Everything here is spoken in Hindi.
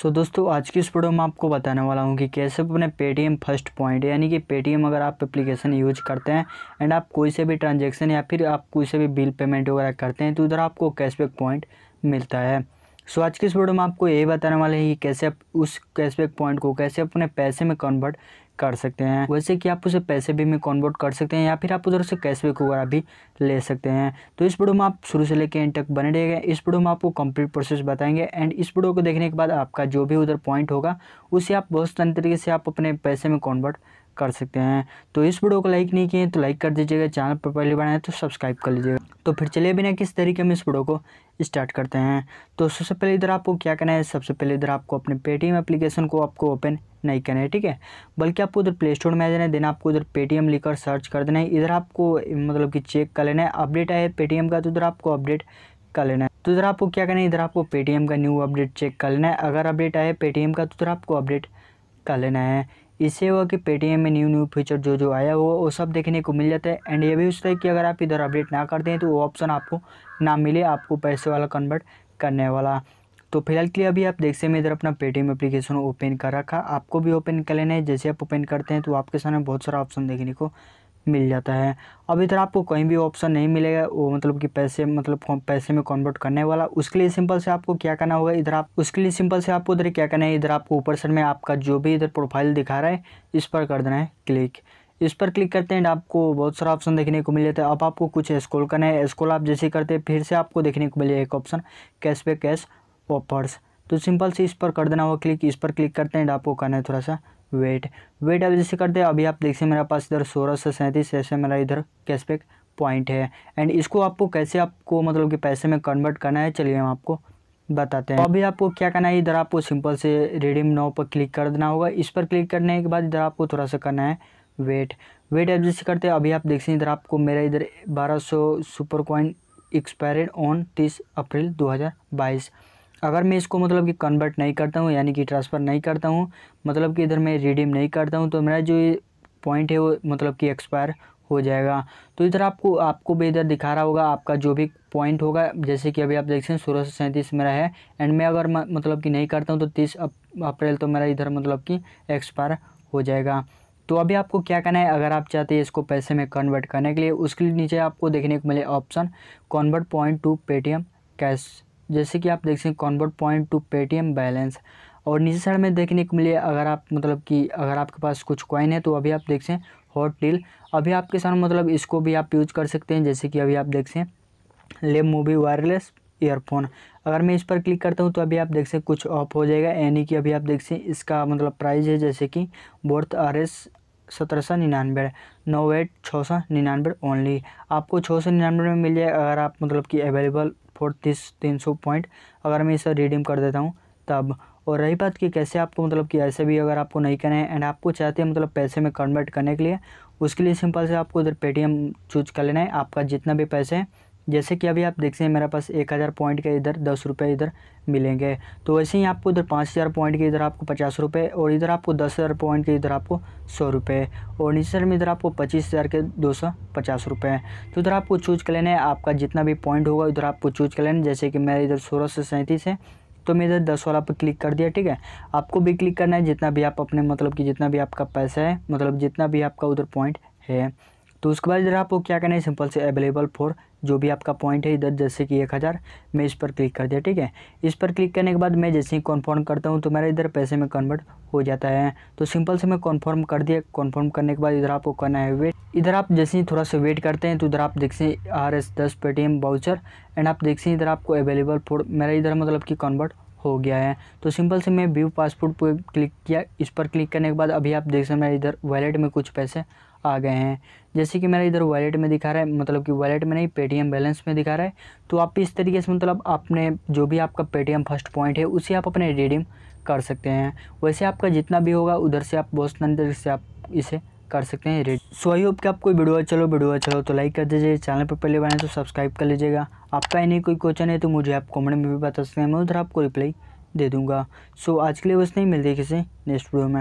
सो so, दोस्तों आज की इस वीडियो में आपको बताने वाला हूँ कि कैसे अपने पेटीएम फर्स्ट पॉइंट यानी कि पेटीएम अगर आप एप्लीकेशन यूज करते हैं एंड आप कोई से भी ट्रांजेक्शन या फिर आप कोई से भी बिल पेमेंट वगैरह करते हैं तो उधर आपको कैशबैक पॉइंट मिलता है सो आज के इस वीडियो में आपको यही बताने वाले हैं कि कैसे आप उस कैशबैक पॉइंट को कैसे अपने पैसे में कन्वर्ट कर सकते हैं वैसे कि आप उसे पैसे भी में कन्वर्ट कर सकते हैं या फिर आप उधर से कैशबैक वगैरह भी ले सकते हैं तो इस वीडियो में आप शुरू से लेकर एंड तक बने रहेगा इस वीडियो में आपको कंप्लीट प्रोसेस बताएंगे एंड इस वीडियो को देखने के बाद आपका जो भी उधर पॉइंट होगा उसे आप बहुत तरीके से आप अपने पैसे में कन्वर्ट कर सकते हैं तो इस वीडियो को लाइक नहीं किए तो लाइक कर दीजिएगा चैनल पर पहले बनाए तो सब्सक्राइब कर लीजिएगा तो फिर चलिए बिना किस तरीके हम इस वीडियो को स्टार्ट करते हैं तो सबसे पहले इधर आपको क्या करना है सबसे पहले इधर आपको अपने पेटीएम एप्लीकेशन को आपको ओपन नहीं करना है ठीक है बल्कि आपको उधर प्ले स्टोर में आ जाना है देन आपको उधर पेटीएम लिखकर सर्च कर देना है इधर आपको मतलब कि चेक कर लेना है अपडेट आया है पेटीएम का तो उधर आपको अपडेट कर लेना है तो इधर आपको क्या करना है इधर आपको पेटीएम का न्यू अपडेट चेक कर लेना है अगर अपडेट आया पेटीएम का तो उधर आपको अपडेट कर लेना है इससे हुआ कि पेटीएम में न्यू न्यू फीचर जो जो आया हुआ वो सब देखने को मिल जाता है एंड ये भी होता है कि अगर आप इधर अपडेट ना करते हैं तो वो ऑप्शन आपको ना मिले आपको पैसे वाला कन्वर्ट करने वाला तो फिलहाल के लिए अभी आप देख सकते मैं इधर अपना पेटीएम एप्लीकेशन ओपन कर रखा आपको भी ओपन कर लेना है जैसे आप ओपन करते हैं तो आपके सामने बहुत सारा ऑप्शन देखने को मिल जाता है अब इधर आपको कहीं भी ऑप्शन नहीं मिलेगा वो मतलब कि पैसे मतलब पैसे में कन्वर्ट करने वाला उसके लिए सिंपल से आपको क्या करना होगा इधर आप उसके लिए सिंपल से आपको उधर क्या करना है इधर आपको ऊपर सर में आपका जो भी इधर प्रोफाइल दिखा रहा है इस पर कर देना है क्लिक इस पर क्लिक करते हैं आपको बहुत सारा ऑप्शन देखने को मिल जाता है अब आपको कुछ स्कोल करना है स्कोल आप जैसे करते हैं फिर से आपको देखने को मिलेगा एक ऑप्शन कैश पे कैश ऑफर्स तो सिंपल से इस पर कर देना होगा क्लिक इस पर क्लिक करते हैं आपको करना है थोड़ा सा वेट वेट अब जैसे करते हैं अभी आप सकते मेरे पास इधर सोलह सौ सैंतीस ऐसे मेरा इधर कैशबैक पॉइंट है एंड इसको आपको कैसे आपको मतलब कि पैसे में कन्वर्ट करना है चलिए हम आपको बताते हैं अभी आपको क्या करना है इधर आपको सिंपल से रिडीम नाउ पर क्लिक कर देना होगा इस पर क्लिक करने के बाद इधर आपको थोड़ा सा करना है वेट वेट अब जैसे करते हैं अभी आप देख सकते इधर आपको मेरा इधर बारह सौ सुपर कॉइन एक्सपायरेड ऑन तीस अप्रैल दो हज़ार बाईस अगर मैं इसको मतलब कि कन्वर्ट नहीं करता हूँ यानी कि ट्रांसफ़र नहीं करता हूँ मतलब कि इधर मैं रिडीम नहीं करता हूँ तो मेरा जो पॉइंट है वो मतलब कि एक्सपायर हो जाएगा तो इधर आपको आपको भी इधर दिखा रहा होगा आपका जो भी पॉइंट होगा जैसे कि अभी आप देख सकते हैं सोलह सौ सैंतीस मेरा है एंड मैं अगर मतलब कि नहीं करता हूँ तो तीस अप्रैल तो मेरा इधर मतलब कि एक्सपायर हो जाएगा तो अभी आपको क्या करना है अगर आप चाहते हैं इसको पैसे में कन्वर्ट करने के लिए उसके नीचे आपको देखने को मिले option convert point to Paytm cash जैसे कि आप देख सकें convert point to Paytm balance और नीचे साइड में देखने को मिले अगर आप मतलब कि अगर आपके पास कुछ कॉइन है तो अभी आप देख सें हॉट डील अभी आपके सामने मतलब इसको भी आप यूज कर सकते हैं जैसे कि अभी आप देख सें ले लेब मूवी वायरलेस ईयरफोन अगर मैं इस पर क्लिक करता हूँ तो अभी आप देख सकें कुछ ऑफ हो जाएगा यानी कि अभी आप देख सकते इसका मतलब प्राइस है जैसे कि बोर्थ आर एस सत्रह सौ निन्यानवे नो वेट छः सौ निन्यानवे ओनली आपको छः सौ निन्यानवे में मिल जाएगा अगर आप मतलब कि अवेलेबल फोर तीस तीन सौ पॉइंट अगर मैं इसे रिडीम कर देता हूँ तब और रही बात कि कैसे आपको मतलब कि ऐसे भी अगर आपको नहीं करना है एंड आपको चाहते हैं मतलब पैसे में कन्वर्ट करने के लिए उसके लिए सिंपल से आपको उधर पेटीएम चूज कर लेना है आपका जितना भी पैसे है जैसे कि अभी आप सकते हैं मेरे पास एक हज़ार पॉइंट के इधर दस रुपये इधर मिलेंगे तो वैसे ही आपको इधर पाँच हज़ार पॉइंट के इधर आपको पचास रुपये और इधर आपको दस हज़ार पॉइंट के इधर आपको सौ रुपये और नीचे में इधर आपको पच्चीस हज़ार के दो सौ पचास रुपये तो इधर आपको चूज कर लेना है आपका जितना भी पॉइंट होगा उधर आपको चूज कर लेना जैसे कि मैं इधर सोलह सौ सैंतीस है तो मैं इधर दस वाला पर क्लिक कर दिया ठीक है आपको भी क्लिक करना है जितना भी आप अपने मतलब कि जितना भी आपका पैसा है मतलब जितना भी आपका उधर पॉइंट है तो उसके बाद इधर आपको क्या करना है सिंपल से अवेलेबल फॉर जो भी आपका पॉइंट है इधर जैसे कि एक हज़ार मैं इस पर क्लिक कर दिया ठीक है इस पर क्लिक करने के बाद मैं जैसे ही कन्फर्म करता हूँ तो मेरा इधर पैसे में कन्वर्ट हो जाता है तो सिंपल से मैं कन्फर्म कर दिया कन्फर्म करने के बाद इधर आपको करना है वेट इधर आप जैसे ही थोड़ा सा वेट करते हैं तो इधर आप देखते हैं आर एस दस पेटीएम बाउचर एंड आप देखते हैं इधर आपको अवेलेबल फॉर मेरा इधर मतलब कि कन्वर्ट हो गया है तो सिंपल से मैं व्यू पासपोर्ट पर क्लिक किया इस पर क्लिक करने के बाद अभी आप देख सकते हैं मेरे इधर वैलेट में कुछ पैसे आ गए हैं जैसे कि मेरा इधर वॉलेट में दिखा रहा है मतलब कि वॉलेट में नहीं पेटीएम बैलेंस में दिखा रहा है तो आप इस तरीके से मतलब आपने जो भी आपका पेटीएम फर्स्ट पॉइंट है उसे आप अपने रिडीम कर सकते हैं वैसे आपका जितना भी होगा उधर से आप बहुत अंदर से आप इसे कर सकते हैं रेड सो आई होप कि आपको वीडियो चलो अच्छा वीडियो अच्छा हो तो लाइक कर दीजिए चैनल पर पहले बनाए तो सब्सक्राइब कर लीजिएगा आपका इन्हें कोई क्वेश्चन है तो मुझे आप कमेंट में भी बता सकते हैं मैं उधर आपको रिप्लाई दे दूंगा सो so, आज के लिए बस नहीं मिलते किसी नेक्स्ट वीडियो में